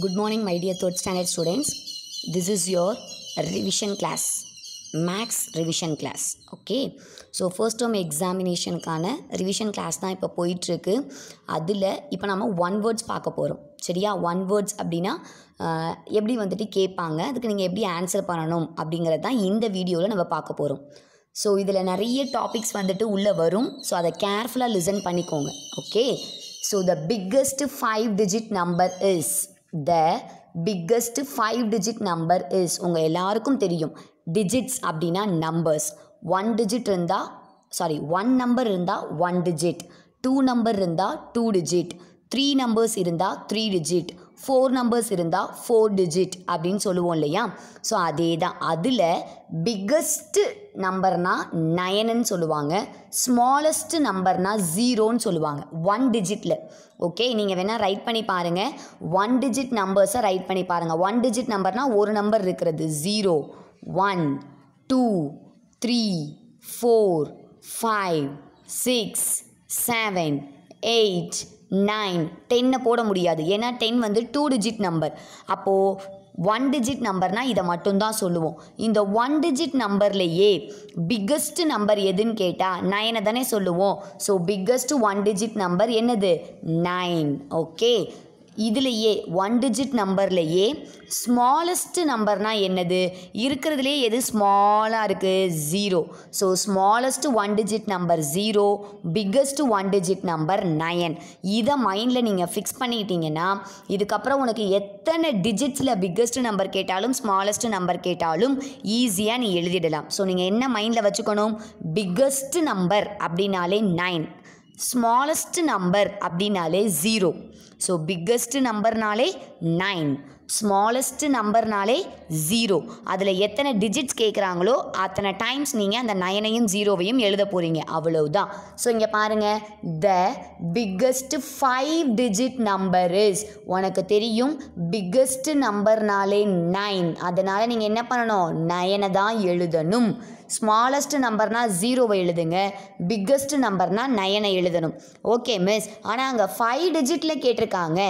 Good morning my dear third standard students. This is your revision class, maths revision class okay so first term எக்ஸாமினேஷனுக்கான revision class தான் இப்போ போயிட்டுருக்கு அதில் இப்போ நம்ம ஒன் வேர்ட்ஸ் பார்க்க போகிறோம் சரியா ஒன் வேர்ட்ஸ் அப்படின்னா எப்படி வந்துட்டு கேட்பாங்க அதுக்கு நீங்கள் எப்படி ஆன்சர் பண்ணணும் அப்படிங்கிறது தான் இந்த வீடியோவில் நம்ம பார்க்க போகிறோம் ஸோ இதில் நிறைய டாபிக்ஸ் வந்துட்டு உள்ளே வரும் ஸோ அதை கேர்ஃபுல்லாக லிசன் பண்ணிக்கோங்க okay so the biggest five digit number is the biggest five digit number is உங்கள் எல்லாருக்கும் தெரியும் டிஜிட்ஸ் அப்படின்னா நம்பர்ஸ் ஒன் டிஜிட் இருந்தால் சாரி ஒன் நம்பர் இருந்தால் ஒன் டிஜிட் டூ நம்பர் இருந்தால் டூ டிஜிட் த்ரீ நம்பர்ஸ் இருந்தால் த்ரீ டிஜிட் ஃபோர் நம்பர்ஸ் இருந்தால் four digit அப்படின்னு சொல்லுவோம் இல்லையா ஸோ அதே தான் அதில் பிக்கஸ்ட்டு நம்பர்னால் நயனுன்னு சொல்லுவாங்க ஸ்மாலஸ்ட்டு நம்பர்னால் ஜீரோன்னு சொல்லுவாங்க ஒன் டிஜிட்டில் ஓகே நீங்கள் வேணால் ரைட் பண்ணி பாருங்கள் ஒன் டிஜிட் நம்பர்ஸை ரைட் பண்ணி பாருங்கள் ஒன் டிஜிட் நம்பர்னால் ஒரு நம்பர் இருக்கிறது zero one two three four five six seven eight nine டென்னை போட முடியாது ஏன்னா டென் வந்து டூ டிஜிட் நம்பர் அப்போது ஒன் டிஜிட் நம்பர்னால் இதை மட்டும்தான் சொல்லுவோம் இந்த ஒன் டிஜிட் நம்பர்லேயே பிக்கஸ்ட் நம்பர் எதுன்னு கேட்டால் நைனை தானே சொல்லுவோம் so biggest one digit number என்னது நைன் ஓகே இதுலேயே ஒன் டிஜிட் நம்பர்லேயே ஸ்மாலஸ்ட்டு நம்பர்னால் என்னது இருக்கிறதுலே எது ஸ்மாலாக இருக்குது zero so smallest one digit number zero biggest one digit number nine இதை மைண்டில் நீங்கள் ஃபிக்ஸ் பண்ணிக்கிட்டீங்கன்னா இதுக்கப்புறம் உனக்கு எத்தனை டிஜிட்ஸில் பிக்கஸ்ட் நம்பர் கேட்டாலும் ஸ்மாலஸ்ட்டு நம்பர் கேட்டாலும் ஈஸியாக நீ எழுதிடலாம் ஸோ நீங்கள் என்ன மைண்டில் வச்சுக்கணும் பிக்கஸ்ட் நம்பர் அப்படின்னாலே நைன் ஸ்மாலஸ்ட் நம்பர் அப்படின்னாலே ஜீரோ ஸோ பிக்கஸ்ட் நம்பர்னாலே நைன் ஸ்மாலஸ்ட் நம்பர்னாலே ஜீரோ அதில் எத்தனை டிஜிட்ஸ் கேட்குறாங்களோ அத்தனை டைம்ஸ் நீங்கள் அந்த நயனையும் ஜீரோவையும் எழுத போகிறீங்க அவ்வளவுதான் ஸோ இங்கே பாருங்கள் the biggest five digit number is உனக்கு தெரியும் பிக்கஸ்ட் நம்பர்னாலே நைன் அதனால் நீங்கள் என்ன பண்ணணும் நயனை தான் எழுதணும் ஸ்மாலஸ்ட் நம்பர்னால் ஜீரோவை எழுதுங்க பிக்கஸ்ட் நம்பர்னால் நயனை எழுதணும் ஓகே மிஸ் ஆனால் அங்கே ஃபைவ் டிஜிட்டில் கேட்டிருக்காங்க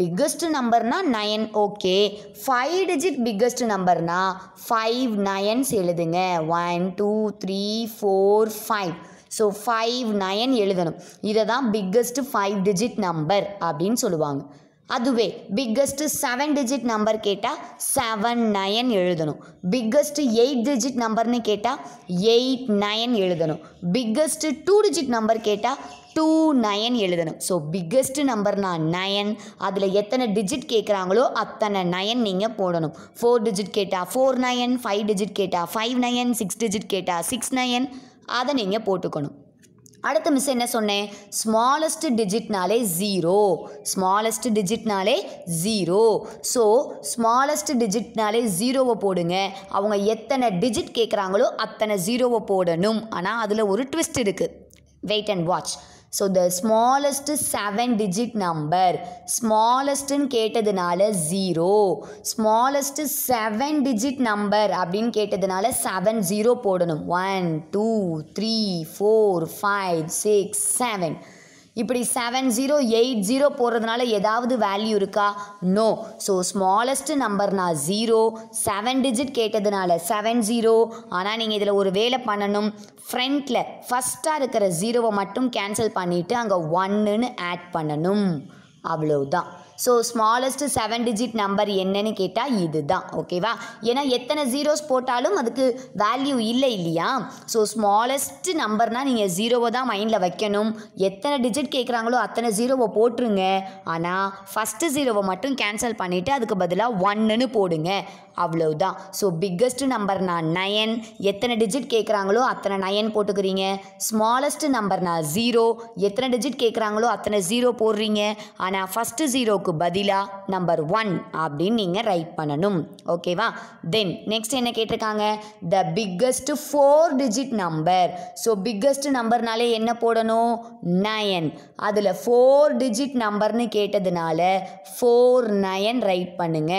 பிக்கஸ்ட் நம்பர்னால் nine okay five digit biggest நம்பர்னால் ஃபைவ் நயன்ஸ் எழுதுங்க one two three four five so five nine எழுதணும் இதை தான் பிக்கஸ்ட் ஃபைவ் டிஜிட் நம்பர் அப்படின்னு சொல்லுவாங்க அதுவே பிக்கஸ்ட்டு செவன் டிஜிட் நம்பர் கேட்டால் செவன் நயன் எழுதணும் பிக்கஸ்ட்டு எயிட் டிஜிட் நம்பர்னு கேட்டால் எயிட் நயன் எழுதணும் பிக்கஸ்ட்டு டூ டிஜிட் நம்பர் கேட்டால் டூ நயன் எழுதணும் ஸோ பிக்கஸ்ட்டு நம்பர்னா நயன் அதில் எத்தனை டிஜிட் கேட்குறாங்களோ அத்தனை நயன் நீங்கள் போடணும் ஃபோர் டிஜிட் கேட்டால் ஃபோர் நயன் ஃபைவ் டிஜிட் கேட்டால் ஃபைவ் நயன் சிக்ஸ் டிஜிட் கேட்டால் சிக்ஸ் நயன் அதை நீங்கள் போட்டுக்கணும் அடுத்து மிஸ் என்ன சொன்னேன் ஸ்மாலஸ்ட் டிஜிட்னாலே ஜீரோ ஸ்மாலஸ்ட் டிஜிட்னாலே ஜீரோ ஸோ ஸ்மாலஸ்ட் டிஜிட்னாலே ஜீரோவை போடுங்க அவங்க எத்தனை டிஜிட் கேட்குறாங்களோ அத்தனை ஜீரோவை போடணும் ஆனால் அதில் ஒரு ட்விஸ்ட் இருக்குது wait and watch so the smallest seven digit number ஸ்மாலஸ்ட்டுன்னு கேட்டதுனால zero smallest seven digit number அப்படின்னு கேட்டதுனால செவன் ஜீரோ போடணும் one two three four five six seven இப்படி செவன் ஜீரோ எயிட் ஜீரோ போகிறதுனால ஏதாவது வேல்யூ இருக்கா நோ ஸோ ஸ்மாலஸ்ட் நம்பர்னா ஜீரோ செவன் டிஜிட் கேட்டதுனால செவன் ஜீரோ ஆனால் நீங்கள் இதில் ஒரு வேலை பண்ணணும் ஃப்ரண்ட்டில் ஃபஸ்ட்டாக இருக்கிற ஜீரோவை மட்டும் கேன்சல் பண்ணிவிட்டு அங்கே ஒன்றுன்னு ஆட் பண்ணணும் அவ்வளோதான் so smallest seven digit number என்னன்னு கேட்டால் இது தான் ஓகேவா ஏன்னா எத்தனை ஜீரோஸ் போட்டாலும் அதுக்கு வேல்யூ இல்லை இல்லையா ஸோ ஸ்மாலஸ்ட் நம்பர்னால் நீங்கள் ஜீரோவை தான் மைண்டில் வைக்கணும் எத்தனை டிஜிட் கேட்குறாங்களோ அத்தனை ஜீரோவை போட்டுருங்க ஆனால் ஃபஸ்ட்டு ஜீரோவை மட்டும் கேன்சல் பண்ணிவிட்டு அதுக்கு பதிலாக ஒன்னுன்னு போடுங்க அவ்வளவுதான் ஸோ பிக்கஸ்ட் நம்பர்னா நயன் எத்தனை டிஜிட் கேட்குறாங்களோ அத்தனை நயன் போட்டுக்கிறீங்க ஸ்மாலஸ்ட் நம்பர்னா ஜீரோ எத்தனை டிஜிட் கேட்குறாங்களோ அத்தனை ஜீரோ போடுறீங்க ஆனால் ஃபஸ்ட்டு ஜீரோக்கு அதுக்கு பதிலாக நம்பர் ஒன் அப்படின்னு நீங்கள் ரைட் பண்ணணும் ஓகேவா தென் நெக்ஸ்ட் என்ன கேட்டிருக்காங்க the biggest four digit number so biggest நம்பர்னாலே என்ன போடணும் நயன் அதில் ஃபோர் டிஜிட் நம்பர்னு கேட்டதுனால ஃபோர் நயன் ரைட் பண்ணுங்க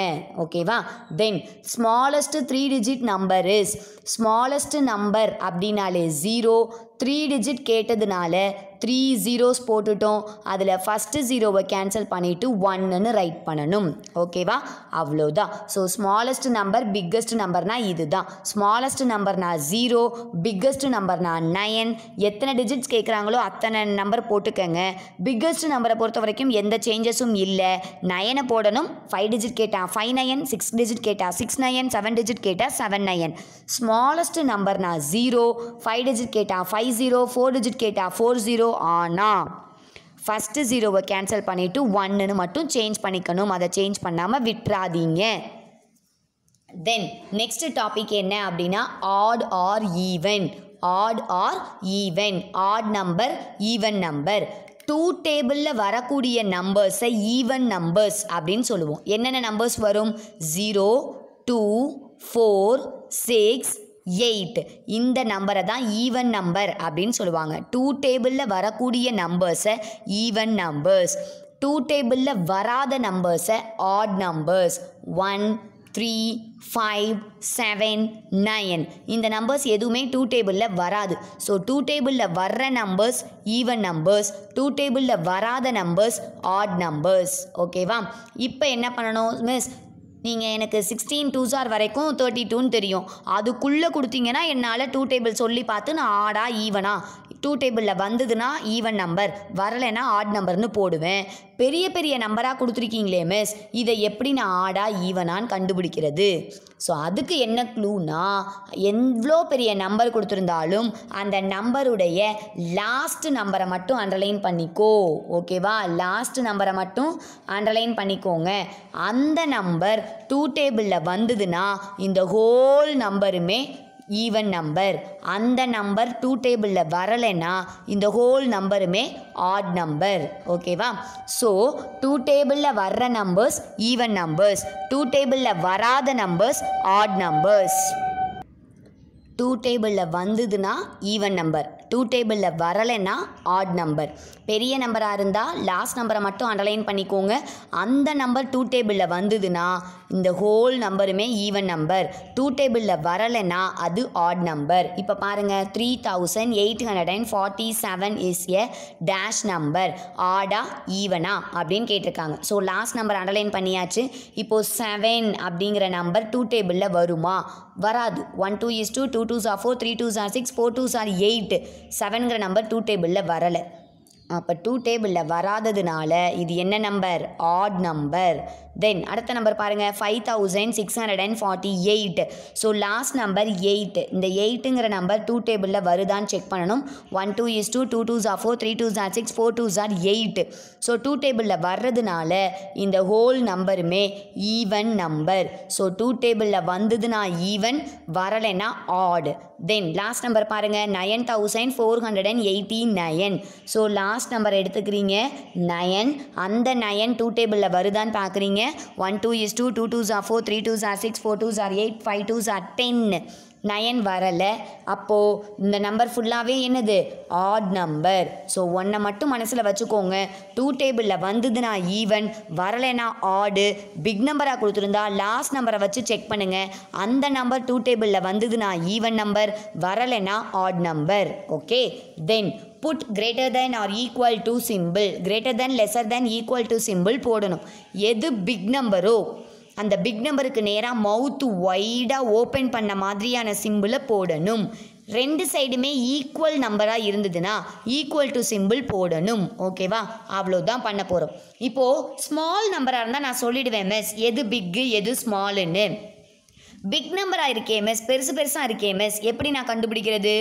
ஓகேவா then smallest three digit number is smallest number அப்படின்னாலே ஜீரோ த்ரீ டிஜிட் கேட்டதுனால த்ரீ ஜீரோஸ் போட்டுட்டோம் அதில் ஃபஸ்ட்டு ஜீரோவை கேன்சல் பண்ணிவிட்டு ஒன்னுன்னு ரைட் பண்ணணும் ஓகேவா அவ்வளோதான் ஸோ ஸ்மாலஸ்ட் நம்பர் பிக்கஸ்ட் நம்பர்னா இது தான் ஸ்மாலஸ்ட் நம்பர்னா ஜீரோ பிக்கஸ்ட் நம்பர்னா நயன் எத்தனை டிஜிட்ஸ் கேட்குறாங்களோ அத்தனை நம்பர் போட்டுக்கங்க பிக்கஸ்ட் நம்பரை பொறுத்த வரைக்கும் எந்த சேஞ்சஸும் இல்லை நயனை போடணும் ஃபைவ் டிஜிட் கேட்டால் ஃபைவ் நயன் சிக்ஸ் டிஜிட் கேட்டால் சிக்ஸ் நயன் செவன் டிஜிட் கேட்டால் செவன் நயன் ஸ்மாலஸ்ட் நம்பர்னா ஜீரோ ஃபைவ் டிஜிட் கேட்டால் five five zero four digit கேட்டால் ஃபோர் ஜீரோ ஆனால் ஃபஸ்ட்டு ஜீரோவை கேன்சல் பண்ணிவிட்டு ஒன்னுன்னு மட்டும் சேஞ்ச் பண்ணிக்கணும் அதை சேஞ்ச் பண்ணாமல் விட்டுறாதீங்க தென் நெக்ஸ்ட் டாபிக் என்ன அப்படின்னா odd or even odd or even odd number even number two டேபிளில் வரக்கூடிய நம்பர்ஸை ஈவன் நம்பர்ஸ் அப்படின்னு சொல்லுவோம் என்னென்ன நம்பர்ஸ் வரும் zero two four six eight இந்த நம்பரை தான் ஈவன் நம்பர் அப்படின்னு சொல்லுவாங்க டூ டேபிளில் வரக்கூடிய நம்பர்ஸை ஈவன் நம்பர்ஸ் டூ டேபிளில் வராத நம்பர்ஸை odd numbers one three five seven nine இந்த நம்பர்ஸ் எதுவுமே டூ டேபிளில் வராது ஸோ டூ டேபிளில் வர்ற நம்பர்ஸ் ஈவன் நம்பர்ஸ் டூ டேபிளில் வராத நம்பர்ஸ் ஆட் நம்பர்ஸ் ஓகேவா இப்போ என்ன பண்ணணும் மிஸ் நீங்கள் எனக்கு சிக்ஸ்டீன் டூ ஜார் வரைக்கும் தேர்ட்டி டூன்னு தெரியும் அதுக்குள்ளே கொடுத்தீங்கன்னா என்னால் டூ டேபிள் சொல்லி பார்த்து நான் ஆடா ஈவனா டூ டேபிளில் வந்ததுன்னா ஈவன் நம்பர் வரலைன்னா ஆட் நம்பர்னு போடுவேன் பெரிய பெரிய நம்பராக கொடுத்துருக்கீங்களே மிஸ் இதை எப்படி நான் ஆடா ஈவனான்னு கண்டுபிடிக்கிறது ஸோ அதுக்கு என்ன க்ளூனா எவ்வளோ பெரிய நம்பர் கொடுத்துருந்தாலும் அந்த நம்பருடைய லாஸ்ட் நம்பரை மட்டும் அண்டர்லைன் பண்ணிக்கோ ஓகேவா லாஸ்ட் நம்பரை மட்டும் அண்டர்லைன் பண்ணிக்கோங்க அந்த நம்பர் டூ டேபிளில் வந்ததுன்னா இந்த ஹோல் நம்பருமே ஈவன் நம்பர் அந்த நம்பர் டூ டேபிளில் வரலைன்னா இந்த ஹோல் நம்பருமே ஆட் நம்பர் ஓகேவா ஸோ டூ டேபிளில் வர்ற நம்பர்ஸ் ஈவன் நம்பர்ஸ் டூ டேபிளில் வராத நம்பர்ஸ் ஆட் நம்பர்ஸ் டூ டேபிளில் வந்ததுன்னா ஈவன் நம்பர் டூ டேபிளில் வரலைன்னா ஆட் நம்பர் பெரிய நம்பராக இருந்தால் லாஸ்ட் நம்பரை மட்டும் அண்டர்லைன் பண்ணிக்கோங்க அந்த நம்பர் டூ டேபிளில் வந்ததுன்னா இந்த ஹோல் நம்பருமே ஈவன் நம்பர் டூ டேபிளில் வரலைன்னா அது ஆட் நம்பர் இப்போ பாருங்கள் three thousand eight hundred and forty seven is a dash number ஆடா ஈவனா அப்படின்னு கேட்டிருக்காங்க ஸோ லாஸ்ட் நம்பர் அண்டர்லைன் பண்ணியாச்சு இப்போது செவன் அப்படிங்கிற நம்பர் டூ டேபிளில் வருமா வராது one two is two two two சார் ஃபோர் த்ரீ டூ சார் சிக்ஸ் ஃபோர் டூ சார் எயிட் செவனுங்கிற நம்பர் டூ டேபிளில் வரலை அப்போ டூ டேபிளில் வராததுனால இது என்ன நம்பர் ஆட் நம்பர் தென் அடுத்த நம்பர் பாருங்கள் five thousand six hundred and forty eight so last number eight இந்த எயிட்டுங்கிற நம்பர் டூ டேபிளில் வருதான்னு செக் பண்ணணும் one two is two two two ஜார் ஃபோர் த்ரீ டூ ஜார் சிக்ஸ் ஃபோர் டூ ஜார் எயிட் ஸோ டூ டேபிளில் வர்றதுனால இந்த ஹோல் நம்பருமே ஈவன் நம்பர் ஸோ டூ டேபிளில் வந்ததுன்னா ஈவன் வரலைன்னா ஆட் தென் லாஸ்ட் நம்பர் பாருங்கள் nine thousand four hundred and eighty nine so last number எடுத்துக்கிறீங்க நயன் அந்த நயன் டூ டேபிளில் வருதான்னு பார்க்குறீங்க போகிறீங்க one two is two two two ஜார் ஃபோர் த்ரீ டூ ஜார் சிக்ஸ் ஃபோர் டூ ஜார் எயிட் ஃபைவ் டூ ஜார் டென் நயன் வரலை அப்போது இந்த நம்பர் ஃபுல்லாகவே என்னது ஆட் நம்பர் ஸோ ஒன்றை மட்டும் மனசில் வச்சுக்கோங்க டூ டேபிளில் வந்ததுன்னா ஈவன் வரலைனா ஆடு பிக் நம்பராக கொடுத்துருந்தா லாஸ்ட் நம்பரை வச்சு செக் பண்ணுங்கள் அந்த நம்பர் டூ டேபிளில் வந்ததுன்னா ஈவன் நம்பர் வரலைனா odd number okay then put greater than or equal to symbol greater than lesser than equal to symbol போடணும் எது பிக் நம்பரோ அந்த பிக் நம்பருக்கு நேராக மவுத்து ஒய்டாக ஓப்பன் பண்ண மாதிரியான சிம்பிளை போடணும் ரெண்டு சைடுமே ஈக்குவல் நம்பராக இருந்ததுன்னா ஈக்குவல் டு சிம்பிள் போடணும் ஓகேவா அவ்வளோதான் பண்ண போகிறோம் இப்போது ஸ்மால் நம்பராக இருந்தால் நான் சொல்லிடுவேன் மிஸ் எது பிக்கு எது ஸ்மாலுன்னு பிக் நம்பராக இருக்கே மிஸ் பெருசு பெருசாக இருக்கே மிஸ் எப்படி நான் கண்டுபிடிக்கிறது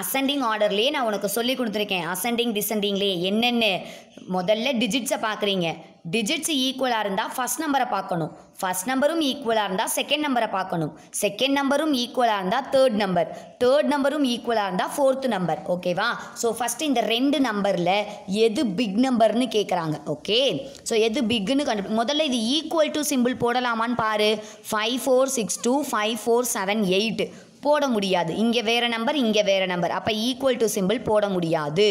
அசெண்டிங் ஆர்டர்லேயே நான் உனக்கு சொல்லி கொடுத்துருக்கேன் அசெண்டிங் டிசெண்டிங்லேயே என்னென்ன முதல்ல டிஜிட்ஸை பார்க்குறீங்க டிஜிட்ஸ் ஈக்குவலாக இருந்தால் ஃபஸ்ட் நம்பரை பார்க்கணும் ஃபஸ்ட் நம்பரும் ஈக்குவலாக இருந்தால் செகண்ட் நம்பரை பார்க்கணும் செகண்ட் நம்பரும் ஈக்குவலாக இருந்தால் தேர்ட் நம்பர் தேர்ட் நம்பரும் ஈக்குவலாக இருந்தால் ஃபோர்த்து நம்பர் ஓகேவா ஸோ ஃபஸ்ட்டு இந்த ரெண்டு நம்பரில் எது பிக் நம்பர்னு கேட்குறாங்க ஓகே ஸோ எது பிக்னு கண்டு முதல்ல இது ஈக்குவல் டு சிம்பிள் போடலாமான்னு பாரு five four six two five four seven eight போட முடியாது இங்கே வேறு நம்பர் இங்கே வேறு நம்பர் அப்போ ஈக்குவல் டு சிம்பிள் போட முடியாது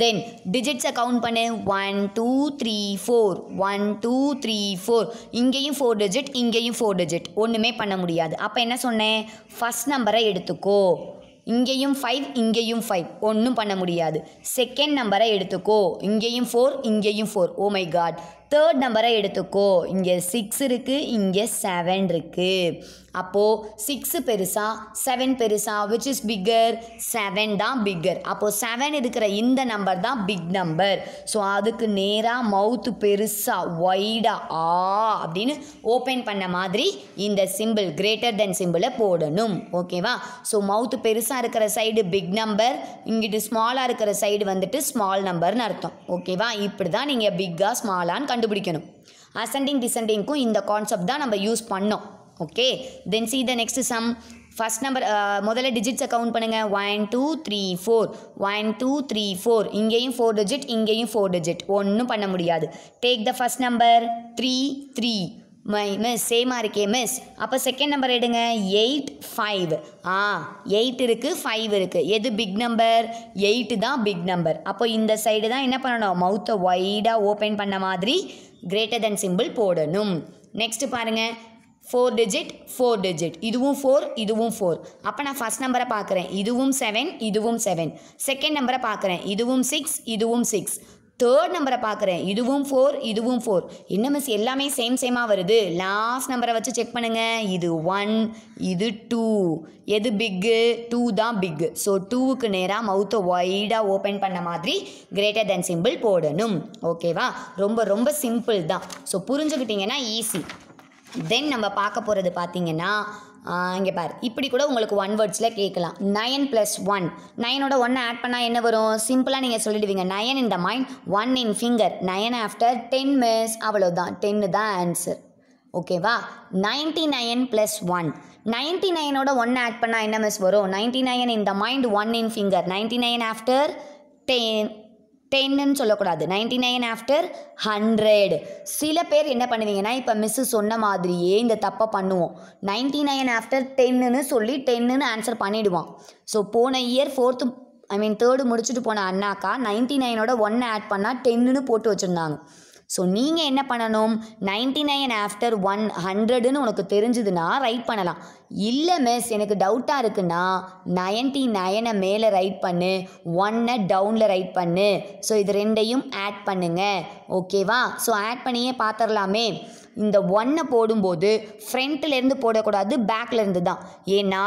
தென் டிஜிட்ஸை கவுண்ட் பண்ணு one two three four one two three four இங்கேயும் ஃபோர் டிஜிட் இங்கேயும் ஃபோர் டிஜிட் ஒன்றுமே பண்ண முடியாது அப்போ என்ன சொன்னேன் ஃபஸ்ட் நம்பரை எடுத்துக்கோ இங்கேயும் ஃபைவ் இங்கேயும் ஃபைவ் ஒன்றும் பண்ண முடியாது செகண்ட் நம்பரை எடுத்துக்கோ இங்கேயும் ஃபோர் இங்கேயும் four oh my God third நம்பரை எடுத்துக்கோ இங்கே சிக்ஸ் இருக்குது இங்கே செவன் இருக்குது அப்போது சிக்ஸு பெருசா செவன் பெருசா விச் இஸ் பிக்கர் செவன் தான் பிக்கர் அப்போது செவன் இருக்கிற இந்த நம்பர் தான் பிக் நம்பர் ஸோ அதுக்கு நேராக மவுத்து பெருசாக ஒய்டாக ஆ அப்படின்னு ஓப்பன் பண்ண மாதிரி இந்த சிம்பிள் கிரேட்டர் தென் சிம்பிளை போடணும் ஓகேவா ஸோ மவுத்து பெருசாக இருக்கிற சைடு பிக் நம்பர் இங்கிட்டு ஸ்மாலாக இருக்கிற சைடு வந்துட்டு ஸ்மால் நம்பர்னு அர்த்தம் ஓகேவா இப்படி தான் நீங்கள் பிக்காக ஸ்மாலான்னு கண்டுபிடிக்கணும் அசண்டிங் டிசெண்டிங்க்கும் இந்த கான்செப்ட் தான் நம்ம யூஸ் பண்ணோம் okay then see the next sum first number முதல்ல டிஜிட்ஸை கவுண்ட் பண்ணுங்கள் one two three four one two three four இங்கேயும் ஃபோர் டிஜிட் இங்கேயும் ஃபோர் டிஜிட் ஒன்றும் பண்ண முடியாது take the first number three three my miss சேமாக இருக்கே மிஸ் அப்போ செகண்ட் நம்பர் எடுங்க எயிட் ஃபைவ் ஆ எயிட் இருக்குது ஃபைவ் இருக்குது எது பிக் நம்பர் எயிட்டு தான் பிக் நம்பர் அப்போ இந்த சைடு தான் என்ன பண்ணணும் மவுத்தை ஒய்டாக ஓப்பன் பண்ண மாதிரி கிரேட்டர் தென் சிம்பிள் போடணும் நெக்ஸ்ட்டு பாருங்கள் ஃபோர் டிஜிட் ஃபோர் டிஜிட் இதுவும் ஃபோர் இதுவும் ஃபோர் அப்போ நான் ஃபஸ்ட் நம்பரை பார்க்குறேன் இதுவும் செவன் இதுவும் செவன் செகண்ட் நம்பரை பார்க்குறேன் இதுவும் சிக்ஸ் இதுவும் சிக்ஸ் தேர்ட் நம்பரை பார்க்குறேன் இதுவும் ஃபோர் இதுவும் ஃபோர் இன்னும் மிஸ் எல்லாமே சேம் சேமாக வருது லாஸ்ட் நம்பரை வச்சு செக் பண்ணுங்கள் இது ஒன் இது டூ எது பிக்கு டூ தான் பிக்கு ஸோ டூவுக்கு நேராக மவுத்தை ஒய்டாக ஓப்பன் பண்ண மாதிரி கிரேட்டர் தென் சிம்பிள் போடணும் ஓகேவா ரொம்ப ரொம்ப சிம்பிள் தான் ஸோ புரிஞ்சுக்கிட்டிங்கன்னா ஈஸி தென் நம்ம பார்க்க போகிறது பார்த்தீங்கன்னா இங்கே பாரு இப்படி கூட உங்களுக்கு ஒன் வேர்ட்ஸில் கேட்கலாம் நயன் ப்ளஸ் ஒன் நயனோட ஒன்னை ஆட் பண்ணால் என்ன வரும் சிம்பிளாக நீங்கள் சொல்லிடுவீங்க nine in the mind one in finger nine after ten miss அவ்வளோதான் டென்னு தான் ஆன்சர் ஓகேவா ninety nine plus one ninety நைனோட ஒன்று ஆட் பண்ணால் என்ன மிஸ் வரும் ninety nine in the mind one in finger ninety nine after ten டென்னு சொல்லக்கூடாது நைன்டி நைன் ஆஃப்டர் ஹண்ட்ரட் சில பேர் என்ன பண்ணுவீங்கன்னா இப்போ மிஸ்ஸு சொன்ன மாதிரியே இந்த தப்பை பண்ணுவோம் நைன்டி நைன் ஆஃப்டர் டென்னுன்னு சொல்லி டென்னுன்னு ஆன்சர் பண்ணிவிடுவான் ஸோ போன year fourth I mean third முடிச்சுட்டு போன அண்ணாக்கா நைன்டி நைனோட ஒன்று ஆட் பண்ணால் டென்னுன்னு போட்டு வச்சுருந்தாங்க ஸோ நீங்கள் என்ன பண்ணணும் நைன்டி நைன் ஆஃப்டர் ஒன் ஹண்ட்ரடுன்னு உனக்கு தெரிஞ்சுதுன்னா ரைட் பண்ணலாம் இல்லை மிஸ் எனக்கு டவுட்டாக இருக்குன்னா நைன்டி நைனை மேலே ரைட் பண்ணு ஒன்னை டவுனில் ரைட் பண்ணு ஸோ இது ரெண்டையும் ஆட் பண்ணுங்கள் ஓகேவா ஸோ ஆட் பண்ணியே பார்த்துடலாமே இந்த ஒன்னை போடும்போது ஃப்ரண்ட்லேருந்து போடக்கூடாது பேக்லேருந்து தான் ஏன்னா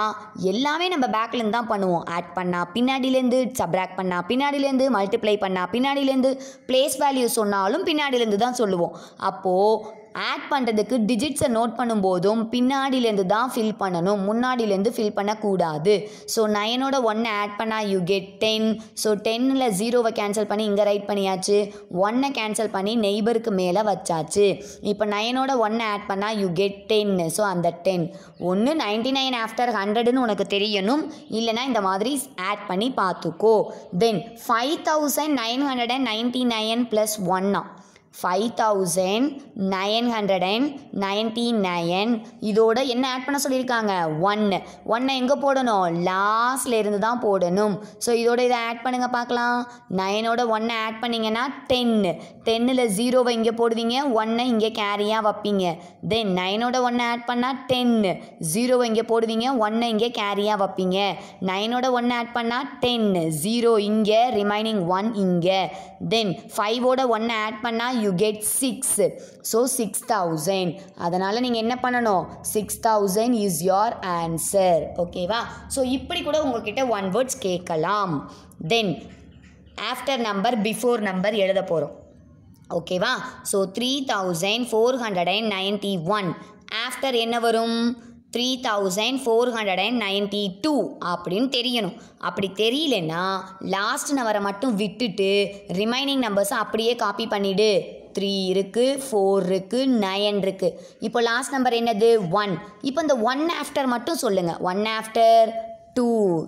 எல்லாமே நம்ம பேக்லேருந்து தான் பண்ணுவோம் ஆட் பண்ணால் பின்னாடியிலேருந்து சப்ராக் பண்ணால் பின்னாடியிலேருந்து மல்டிப்ளை பண்ணால் பின்னாடியிலேருந்து ப்ளேஸ் வேல்யூ சொன்னாலும் பின்னாடியிலேருந்து தான் சொல்லுவோம் அப்போது ஆட் பண்ணுறதுக்கு டிஜிட்ஸை நோட் பண்ணும்போதும் பின்னாடியிலேருந்து தான் ஃபில் பண்ணணும் முன்னாடியிலேருந்து ஃபில் பண்ணக்கூடாது ஸோ நயனோட ஒன்னை ஆட் பண்ணால் யூ கெட் டென் ஸோ டென்னில் ஜீரோவை கேன்சல் பண்ணி இங்கே ரைட் பண்ணியாச்சு ஒன்னை கேன்சல் பண்ணி நெய்பருக்கு மேலே வச்சாச்சு இப்போ நயனோட ஒன்னை ஆட் பண்ணால் யூ கெட் டென் ஸோ அந்த டென் ஒன்று நைன்டி நைன் ஆஃப்டர் ஹண்ட்ரடுன்னு உனக்கு தெரியணும் இல்லைனா இந்த மாதிரி ஆட் பண்ணி பார்த்துக்கோ then five thousand nine hundred and ninety nine plus ஒன்னா five thousand nine hundred and ninety nine இதோட என்ன ஆட் பண்ண சொல்லியிருக்காங்க ஒன்று ஒன்னை எங்கே போடணும் லாஸ்ட்ல இருந்து தான் போடணும் ஸோ இதோட இதை ஆட் பண்ணுங்கள் பார்க்கலாம் நைனோட ஒன்னை ஆட் பண்ணிங்கன்னா டென்னு டென்னில் ஜீரோவை இங்கே போடுவீங்க ஒன்னை இங்கே கேரியாக வைப்பீங்க தென் நைனோட ஒன்னை ஆட் பண்ணால் டென்னு ஜீரோவை இங்கே போடுவீங்க ஒன்னை இங்கே கேரியாக வைப்பீங்க நைனோட ஒன்னை ஆட் பண்ணால் டென்னு ஜீரோ இங்கே ரிமைனிங் ஒன் இங்கே தென் ஃபைவோட ஒன்னை ஆட் பண்ணால் you get six so six thousand அதனால் நீங்கள் என்ன பண்ணணும் six thousand is your answer ஓகேவா ஸோ இப்படி கூட உங்கள்கிட்ட ஒன் வேர்ட்ஸ் கேட்கலாம் then after number before number எழுத போகிறோம் ஓகேவா so three thousand four hundred and ninety one after என்ன வரும் three thousand four hundred and ninety two அப்படின்னு தெரியணும் அப்படி தெரியலன்னா லாஸ்ட் நவரை மட்டும் விட்டுட்டு ரிமைனிங் நம்பர்ஸை அப்படியே காப்பி பண்ணிவிடு த்ரீ இருக்குது ஃபோர் இருக்குது நயன் இருக்குது இப்போ லாஸ்ட் நம்பர் என்னது ஒன் இப்போ இந்த ஒன் ஆஃப்டர் மட்டும் சொல்லுங்கள் ஒன் ஆஃப்டர் டூ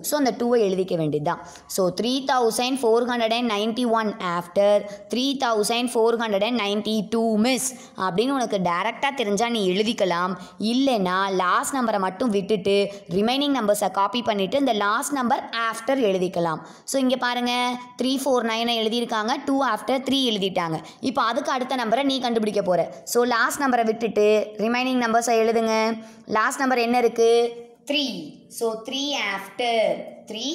ஸோ அந்த டூவை எழுதிக்க வேண்டியது தான் so three thousand four hundred and ninety one after three thousand four hundred and ninety two miss அப்படின்னு உனக்கு டேரெக்டாக தெரிஞ்சால் நீ எழுதிக்கலாம் இல்லைனா லாஸ்ட் நம்பரை மட்டும் விட்டுட்டு ரிமைனிங் நம்பர்ஸை காப்பி பண்ணிவிட்டு இந்த லாஸ்ட் நம்பர் ஆஃப்டர் எழுதிக்கலாம் ஸோ இங்கே பாருங்கள் த்ரீ ஃபோர் நைனை எழுதியிருக்காங்க டூ ஆஃப்டர் த்ரீ எழுதிட்டாங்க இப்போ அதுக்கு அடுத்த நம்பரை நீ கண்டுபிடிக்க போகிற ஸோ லாஸ்ட் நம்பரை விட்டுட்டு ரிமைனிங் நம்பர்ஸை எழுதுங்க லாஸ்ட் நம்பர் என்ன இருக்குது three so three after three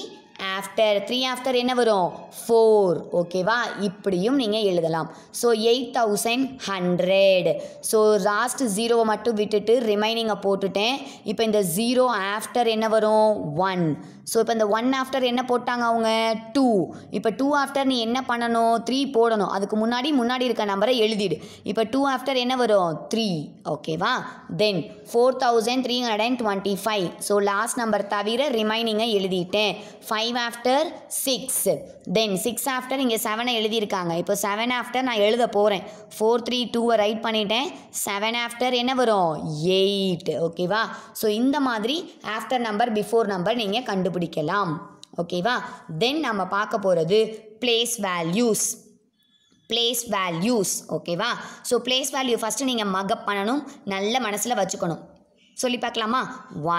after three after என்ன வரும் ஃபோர் ஓகேவா இப்படியும் நீங்கள் எழுதலாம் so eight thousand hundred so last ஜீரோவை மட்டும் விட்டுட்டு ரிமைனிங்கை போட்டுட்டேன் இப்போ இந்த ஜீரோ ஆஃப்டர் என்ன வரும் ஒன் ஸோ இப்போ இந்த ஒன் ஆஃப்டர் என்ன போட்டாங்க அவங்க டூ இப்போ டூ ஆஃப்டர் நீ என்ன பண்ணணும் த்ரீ போடணும் அதுக்கு முன்னாடி முன்னாடி இருக்க நம்பரை எழுதிடு இப்போ டூ ஆஃப்டர் என்ன வரும் த்ரீ ஓகேவா then four thousand three hundred and twenty five so last number தவிர ரிமைனிங்கை எழுதிட்டேன் five after six then six after இங்கே செவனை எழுதியிருக்காங்க இப்போ செவன் ஆஃப்டர் நான் எழுத போகிறேன் ஃபோர் த்ரீ டூவை ரைட் பண்ணிட்டேன் செவன் ஆஃப்டர் என்ன வரும் எயிட் ஓகேவா ஸோ இந்த மாதிரி ஆஃப்டர் நம்பர் பிஃபோர் நம்பர் நீங்கள் கண்டு கண்டுபிடிக்கலாம் ஓகேவா தென் நம்ம பார்க்க போகிறது பிளேஸ் வேல்யூஸ் பிளேஸ் வேல்யூஸ் ஓகேவா ஸோ பிளேஸ் வேல்யூ ஃபஸ்ட்டு நீங்கள் மக்கப் பண்ணணும் நல்ல மனசில் வச்சுக்கணும் சொல்லி பார்க்கலாமா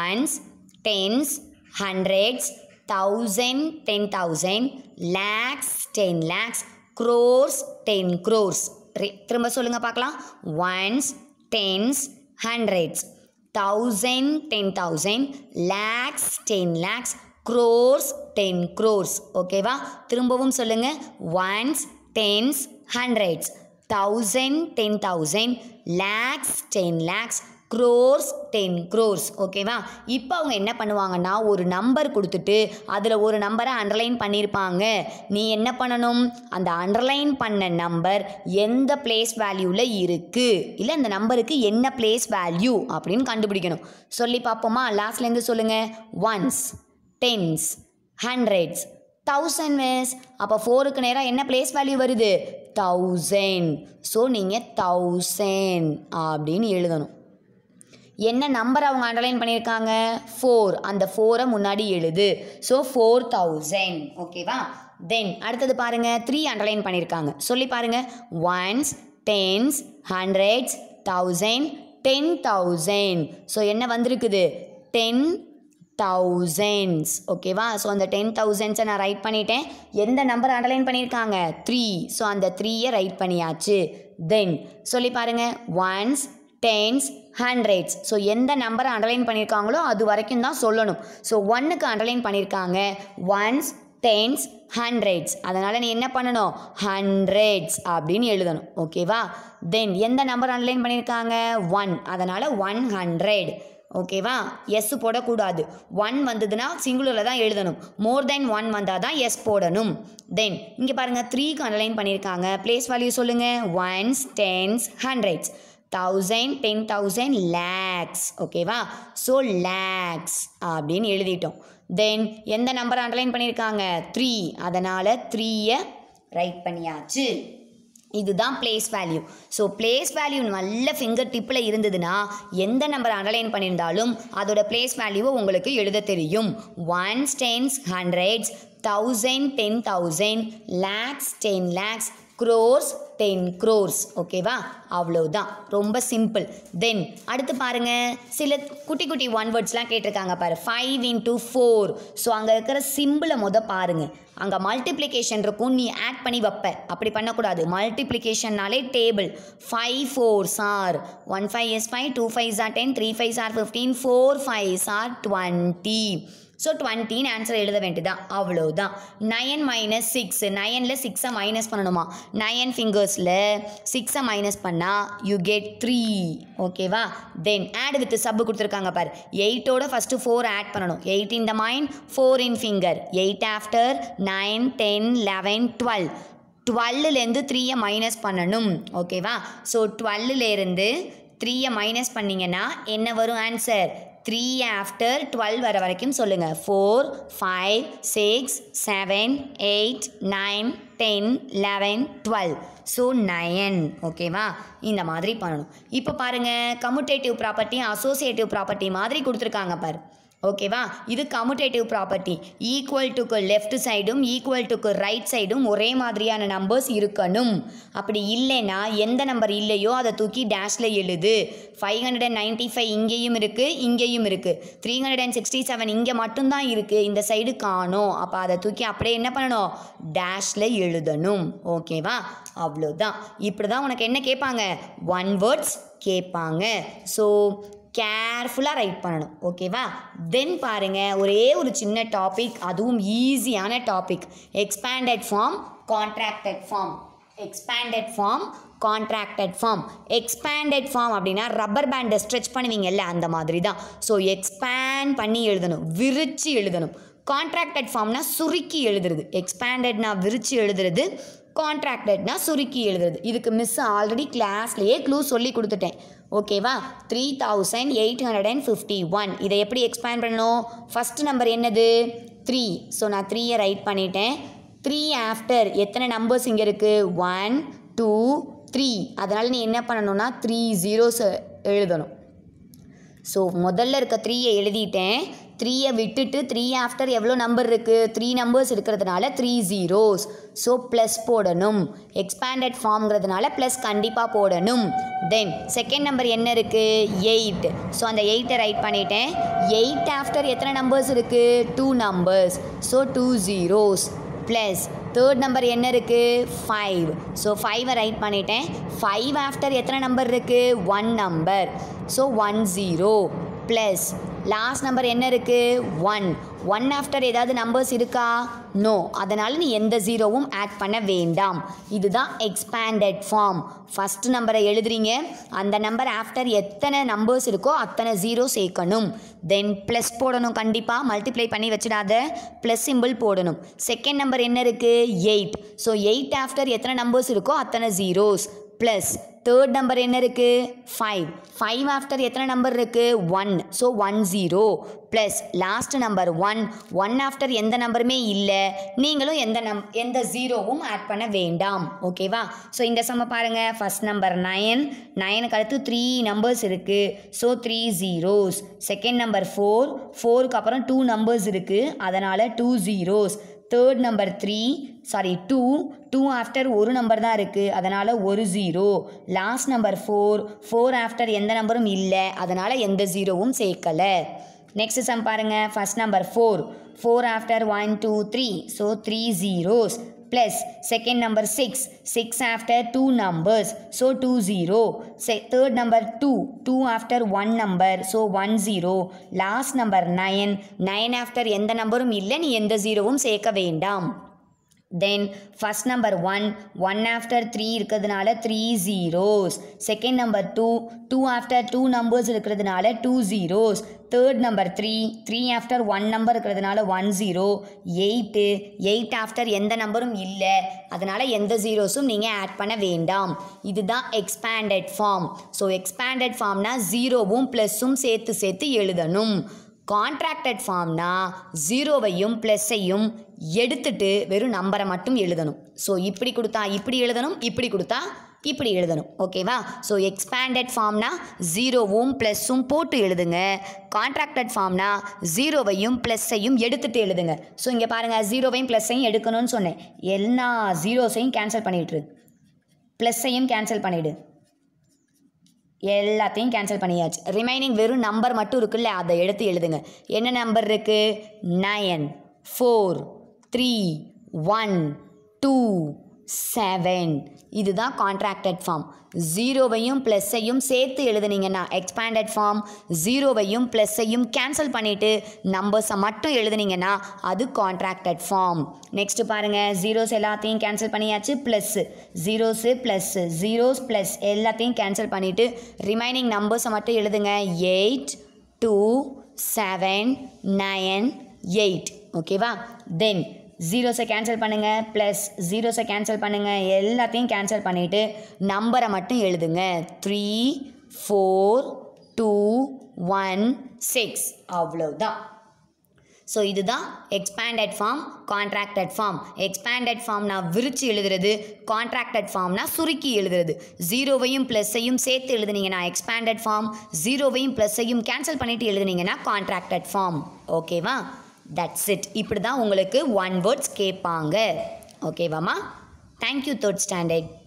ones tens hundreds thousand ten thousand lakhs ten lakhs crores ten crores திரும்ப சொல்லுங்கள் பார்க்கலாம் ones tens hundreds thousand ten thousand lakhs ten lakhs crores ten crores ஓகேவா திரும்பவும் சொல்லுங்கள் ones tens hundreds thousand ten thousand lakhs ten lakhs crores ten crores ஓகேவா இப்போ அவங்க என்ன பண்ணுவாங்கன்னா ஒரு நம்பர் கொடுத்துட்டு அதில் ஒரு நம்பரை அண்டர்லைன் பண்ணியிருப்பாங்க நீ என்ன பண்ணணும் அந்த அண்டர்லைன் பண்ண நம்பர் எந்த பிளேஸ் வேல்யூவில் இருக்குது இல்லை அந்த நம்பருக்கு என்ன பிளேஸ் வேல்யூ அப்படின்னு கண்டுபிடிக்கணும் சொல்லி பார்ப்போமா லாஸ்ட்லேருந்து சொல்லுங்கள் ones tens hundreds thousand miss அப்போ ஃபோருக்கு நேராக என்ன பிளேஸ் வேல்யூ வருது தௌசண்ட் ஸோ நீங்கள் தௌசண்ட் அப்படின்னு எழுதணும் என்ன நம்பர் அவங்க அண்டர்லைன் பண்ணியிருக்காங்க ஃபோர் அந்த ஃபோரை முன்னாடி எழுது ஸோ ஃபோர் தௌசண்ட் ஓகேவா தென் அடுத்தது பாருங்கள் த்ரீ அண்டர்லைன் பண்ணியிருக்காங்க சொல்லி பாருங்கள் ones tens hundreds thousand ten thousand so என்ன வந்திருக்குது டென் தௌசண்ட்ஸ் ஓகேவா ஸோ அந்த டென் தௌசண்ட்ஸை நான் ரைட் பண்ணிட்டேன் எந்த நம்பர் அண்டர்லைன் பண்ணியிருக்காங்க த்ரீ ஸோ அந்த த்ரீயை ரைட் பண்ணியாச்சு தென் சொல்லி பாருங்கள் ஒன்ஸ் டென்ஸ் ஹண்ட்ரட்ஸ் ஸோ எந்த நம்பரை அண்டர்லைன் பண்ணியிருக்காங்களோ அது வரைக்கும் தான் சொல்லணும் ஸோ ஒன்னுக்கு அண்டர்லைன் பண்ணியிருக்காங்க ஒன்ஸ் டென்ஸ் ஹண்ட்ரட்ஸ் அதனால் நீ என்ன பண்ணணும் ஹண்ட்ரட்ஸ் அப்படின்னு எழுதணும் ஓகேவா தென் எந்த நம்பர் அண்டர்லைன் பண்ணியிருக்காங்க ஒன் அதனால் ஒன் ஹண்ட்ரட் ஓகேவா எஸ் போடக்கூடாது ஒன் வந்ததுன்னா சிங்குலரில் தான் எழுதணும் மோர் தென் ஒன் வந்தால் தான் எஸ் போடணும் தென் இங்கே பாருங்கள் த்ரீக்கு அண்டர்லைன் பண்ணியிருக்காங்க ப்ளேஸ் வேல்யூ சொல்லுங்கள் ones tens hundreds thousand ten thousand lakhs ஓகேவா ஸோ லேக்ஸ் அப்படின்னு எழுதிட்டோம் தென் எந்த நம்பர் அண்டர்லைன் பண்ணியிருக்காங்க த்ரீ அதனால் த்ரீயை ரைட் பண்ணியாச்சு இதுதான் place value so place value நல்ல ஃபிங்கர் டிப்பில் இருந்ததுன்னா எந்த நம்பர் அண்டர்லைன் பண்ணியிருந்தாலும் அதோட பிளேஸ் வேல்யூவை உங்களுக்கு எழுத தெரியும் ones tens hundreds thousand ten thousand lakhs ten lakhs crores ten crores ஓகேவா அவ்வளோதான் ரொம்ப சிம்பிள் தென் அடுத்து பாருங்கள் சில குட்டி குட்டி ஒன் வேர்ட்ஸ்லாம் கேட்டிருக்காங்க பாரு ஃபைவ் இன்ட்டு ஃபோர் ஸோ அங்கே இருக்கிற சிம்பிளை மொதல் பாருங்கள் அங்கே மல்டிப்ளிகேஷன் இருக்கும் நீ ஆட் பண்ணி வைப்ப அப்படி பண்ணக்கூடாது மல்டிப்ளிகேஷன்னாலே table five four are one five is five two five are ten three five are fifteen four five are twenty so டுவெண்ட்டின்னு ஆன்சர் எழுத வேண்டியதான் அவ்வளோதான் நயன் மைனஸ் சிக்ஸ் நயனில் சிக்ஸை மைனஸ் பண்ணணுமா நயன் ஃபிங்கர்ஸில் சிக்ஸை மைனஸ் பண்ணால் யூ கெட் த்ரீ ஓகேவா தென் add with சப்பு கொடுத்துருக்காங்க பார் எயிட்டோட ஃபஸ்ட்டு ஃபோர் ஆட் பண்ணணும் eight in the mind four in finger eight after nine ten eleven twelve டுவெல்லுலேருந்து த்ரீயை மைனஸ் பண்ணணும் ஓகேவா ஸோ டுவெல்லுலேருந்து த்ரீயை மைனஸ் பண்ணிங்கன்னா என்ன வரும் ஆன்சர் த்ரீ ஆஃப்டர் டுவெல் வர வரைக்கும் சொல்லுங்கள் four five six seven eight nine ten eleven twelve so nine ஓகேவா இந்த மாதிரி பண்ணணும் இப்போ பாருங்கள் கம்யூட்டேட்டிவ் ப்ராப்பர்ட்டி அசோசியேட்டிவ் ப்ராப்பர்ட்டி மாதிரி கொடுத்துருக்காங்க பாரு ஓகேவா இது கமுட்டேட்டிவ் ப்ராப்பர்ட்டி ஈக்குவல் டுக்கு லெஃப்ட் சைடும் ஈக்குவல் டுக்கு ரைட் சைடும் ஒரே மாதிரியான நம்பர்ஸ் இருக்கணும் அப்படி இல்லைன்னா எந்த நம்பர் இல்லையோ அதை தூக்கி டேஷில் எழுது five hundred and ninety five இங்கேயும் இருக்குது இங்கேயும் இருக்குது three hundred and sixty seven இங்கே மட்டும்தான் இருக்குது இந்த சைடு காணும் அப்போ அதை தூக்கி அப்படியே என்ன பண்ணணும் டேஷில் எழுதணும் ஓகேவா அவ்வளோதான் இப்படி தான் உனக்கு என்ன கேட்பாங்க ஒன் வேர்ட்ஸ் கேட்பாங்க ஸோ கேர்ஃபுல்லாக ரைட் பண்ணணும் ஓகேவா தென் பாருங்கள் ஒரே ஒரு சின்ன டாபிக் அதுவும் ஈஸியான topic expanded form contracted form expanded form contracted form expanded form அப்படின்னா ரப்பர் பேண்டை ஸ்ட்ரெச் பண்ணுவீங்கல்ல அந்த மாதிரி தான் ஸோ எக்ஸ்பேண்ட் பண்ணி எழுதணும் விரிச்சு எழுதணும் கான்ட்ராக்டட் ஃபார்ம்னா சுருக்கி எழுதுறது எக்ஸ்பேண்டட்னா விரிச்சு எழுதுறது கான்ட்ராக்டட்னா சுருக்கி எழுதுறது இதுக்கு மிஸ் ஆல்ரெடி கிளாஸ்லேயே க்ளூ சொல்லி கொடுத்துட்டேன் ஓகேவா three thousand eight hundred and fifty one இதை எப்படி எக்ஸ்பேண்ட் பண்ணணும் ஃபஸ்ட் நம்பர் என்னது த்ரீ ஸோ நான் த்ரீயை ரைட் பண்ணிட்டேன் த்ரீ ஆஃப்டர் எத்தனை நம்பர்ஸ் இங்கே இருக்குது ஒன் டூ த்ரீ அதனால் நீ என்ன பண்ணணும்னா த்ரீ ஜீரோஸ் எழுதணும் ஸோ முதல்ல இருக்க த்ரீயை எழுதிட்டேன் த்ரீயை விட்டுட்டு த்ரீ ஆஃப்டர் எவ்வளோ நம்பர் இருக்குது த்ரீ நம்பர்ஸ் இருக்கிறதுனால த்ரீ ஜீரோஸ் ஸோ ப்ளஸ் போடணும் எக்ஸ்பேண்டட் ஃபார்ம்ங்கிறதுனால ப்ளஸ் கண்டிப்பாக போடணும் தென் செகண்ட் நம்பர் என்ன இருக்குது எயிட் ஸோ அந்த எயிட்டை ரைட் பண்ணிட்டேன் எயிட் ஆஃப்டர் எத்தனை நம்பர்ஸ் இருக்குது two numbers so two zeros plus third number என்ன இருக்குது ஃபைவ் ஸோ ஃபைவை ரைட் பண்ணிட்டேன் ஃபைவ் ஆஃப்டர் எத்தனை நம்பர் இருக்குது one number so one zero plus last number என்ன இருக்குது ஒன் ஒன் ஆஃப்டர் ஏதாவது நம்பர்ஸ் இருக்கா நோ அதனால் நீ எந்த ஜீரோவும் ஆட் பண்ண வேண்டாம் இதுதான் எக்ஸ்பேண்டட் ஃபார்ம் ஃபஸ்ட்டு நம்பரை எழுதுறீங்க அந்த நம்பர் ஆஃப்டர் எத்தனை நம்பர்ஸ் இருக்கோ அத்தனை ஜீரோ சேர்க்கணும் தென் ப்ளஸ் போடணும் கண்டிப்பாக மல்டிப்ளை பண்ணி வச்சிடாத ப்ளஸ் சிம்பிள் போடணும் செகண்ட் நம்பர் என்ன இருக்குது எயிட் ஸோ எயிட் ஆஃப்டர் எத்தனை நம்பர்ஸ் இருக்கோ அத்தனை ஜீரோஸ் ப்ளஸ் தேர்ட் நம்பர் என்ன இருக்குது ஃபைவ் ஃபைவ் ஆஃப்டர் எத்தனை நம்பர் இருக்குது one so one zero plus last number one one after எந்த நம்பருமே இல்லை நீங்களும் எந்த நம் எந்த ஜீரோவும் ஆட் பண்ண வேண்டாம் ஓகேவா ஸோ இந்த சம பாருங்கள் ஃபஸ்ட் நம்பர் நயன் நயனுக்கு அடுத்து த்ரீ நம்பர்ஸ் இருக்குது so three zeros second number four ஃபோருக்கு அப்புறம் டூ நம்பர்ஸ் இருக்குது அதனால் two zeros third number three sorry two two after ஒரு நம்பர் தான் இருக்குது அதனால் ஒரு zero last number four four after எந்த நம்பரும் இல்லை அதனால் எந்த ஜீரோவும் சேர்க்கலை நெக்ஸ்ட் சம் பாருங்கள் first number four four after one two three so three zeros plus second number 6 6 after 2 numbers so 2 0 Se third number 2 2 after 1 number so 1 0 last number 9 9 after எந்த நம்பரும் இல்லை நீ எந்த ஜீரோவும் சேர்க்க வேண்டாம் then first number one one after three இருக்கிறதுனால three zeros second number two two after two numbers இருக்கிறதுனால two zeros third number three three after one number இருக்கிறதுனால one zero eight eight after எந்த நம்பரும் இல்லை அதனால் எந்த ஜீரோஸும் நீங்கள் ஆட் பண்ண வேண்டாம் இதுதான் எக்ஸ்பேண்டட் ஃபார்ம் ஸோ எக்ஸ்பேண்டட் ஃபார்ம்னால் ஜீரோவும் ப்ளஸ்ஸும் சேர்த்து சேர்த்து எழுதணும் கான்ட்ராக்டட் ஃபார்ம்னா ஜீரோவையும் ப்ளஸ்ஸையும் எடுத்துட்டு வெறும் நம்பரை மட்டும் எழுதணும் ஸோ இப்படி கொடுத்தா இப்படி எழுதணும் இப்படி கொடுத்தா இப்படி எழுதணும் ஓகேவா ஸோ எக்ஸ்பேண்டட் ஃபார்ம்னா ஜீரோவும் ப்ளஸ்ஸும் போட்டு எழுதுங்க கான்ட்ராக்டட் ஃபார்ம்னா ஜீரோவையும் ப்ளஸ்ஸையும் எடுத்துகிட்டு எழுதுங்க ஸோ இங்கே பாருங்கள் ஜீரோவையும் ப்ளஸ்ஸையும் எடுக்கணும்னு சொன்னேன் எல்லா ஜீரோஸையும் கேன்சல் பண்ணிவிட்டுரு ப்ளஸ்ஸையும் கேன்சல் பண்ணிவிடு எல்லாத்தையும் கேன்சல் பண்ணியாச்சு ரிமைனிங் வெறும் நம்பர் மட்டும் இருக்குல்ல அதை எடுத்து எழுதுங்க என்ன நம்பர் இருக்குது nine four three one two seven இதுதான் கான்ட்ராக்டட் ஃபார்ம் ஜீரோவையும் ப்ளஸ்ஸையும் சேர்த்து எழுதுனீங்கன்னா எக்ஸ்பேண்டட் ஃபார்ம் ஜீரோவையும் ப்ளஸ்ஸையும் கேன்சல் பண்ணிவிட்டு நம்பர்ஸை மட்டும் எழுதுனீங்கன்னா அது கான்ட்ராக்டட் ஃபார்ம் நெக்ஸ்ட்டு பாருங்கள் ஜீரோஸ் எல்லாத்தையும் கேன்சல் பண்ணியாச்சு plus zeros plus zeros plus எல்லாத்தையும் கேன்சல் பண்ணிவிட்டு ரிமைனிங் நம்பர்ஸை மட்டும் எழுதுங்க eight two seven nine eight ஓகேவா தென் ஜீரோஸை கேன்சல் பண்ணுங்கள் ப்ளஸ் ஜீரோஸை கேன்சல் பண்ணுங்கள் எல்லாத்தையும் கேன்சல் பண்ணிவிட்டு நம்பரை மட்டும் எழுதுங்க three four two one six அவ்வளோதான் ஸோ இதுதான் expanded form contracted form expanded ஃபார்ம்னா விரித்து எழுதுறது கான்ட்ராக்டட் ஃபார்ம்னா சுருக்கி எழுதுறது ஜீரோவையும் ப்ளஸ்ஸையும் சேர்த்து எழுதுனீங்கன்னா எக்ஸ்பேண்டட் ஃபார்ம் ஜீரோவையும் ப்ளஸ்ஸையும் கேன்சல் பண்ணிவிட்டு எழுதுனீங்கன்னா கான்ட்ராக்டட் ஃபார்ம் ஓகேவா தட்ஸ் இட் இப்படி தான் உங்களுக்கு ஒன் வேர்ட்ஸ் கேட்பாங்க ஓகேவாம்மா தேங்க்யூ தேர்ட் ஸ்டாண்டர்ட்